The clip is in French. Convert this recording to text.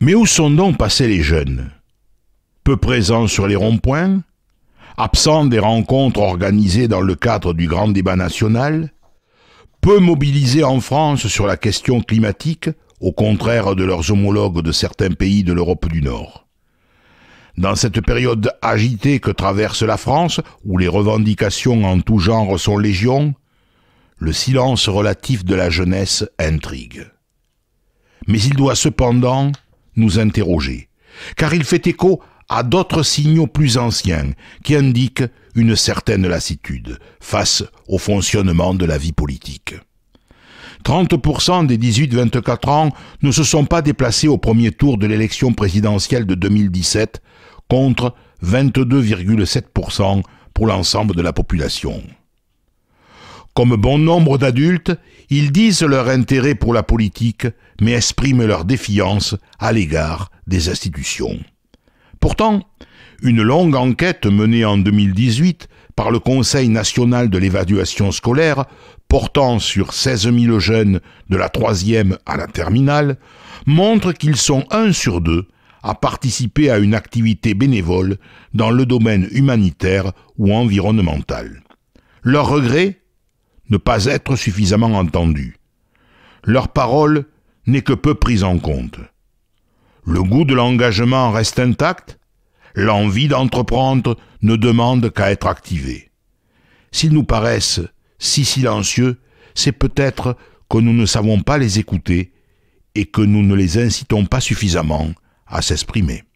Mais où sont donc passés les jeunes Peu présents sur les ronds-points Absents des rencontres organisées dans le cadre du grand débat national Peu mobilisés en France sur la question climatique, au contraire de leurs homologues de certains pays de l'Europe du Nord dans cette période agitée que traverse la France, où les revendications en tout genre sont légion, le silence relatif de la jeunesse intrigue. Mais il doit cependant nous interroger, car il fait écho à d'autres signaux plus anciens qui indiquent une certaine lassitude face au fonctionnement de la vie politique. 30% des 18-24 ans ne se sont pas déplacés au premier tour de l'élection présidentielle de 2017 contre 22,7% pour l'ensemble de la population. Comme bon nombre d'adultes, ils disent leur intérêt pour la politique, mais expriment leur défiance à l'égard des institutions. Pourtant, une longue enquête menée en 2018 par le Conseil national de l'évaluation scolaire, portant sur 16 000 jeunes de la troisième à la terminale, montre qu'ils sont un sur deux à participer à une activité bénévole dans le domaine humanitaire ou environnemental. Leur regret ne pas être suffisamment entendus. Leur parole n'est que peu prise en compte. Le goût de l'engagement reste intact, l'envie d'entreprendre ne demande qu'à être activée. S'ils nous paraissent si silencieux, c'est peut-être que nous ne savons pas les écouter et que nous ne les incitons pas suffisamment à s'exprimer.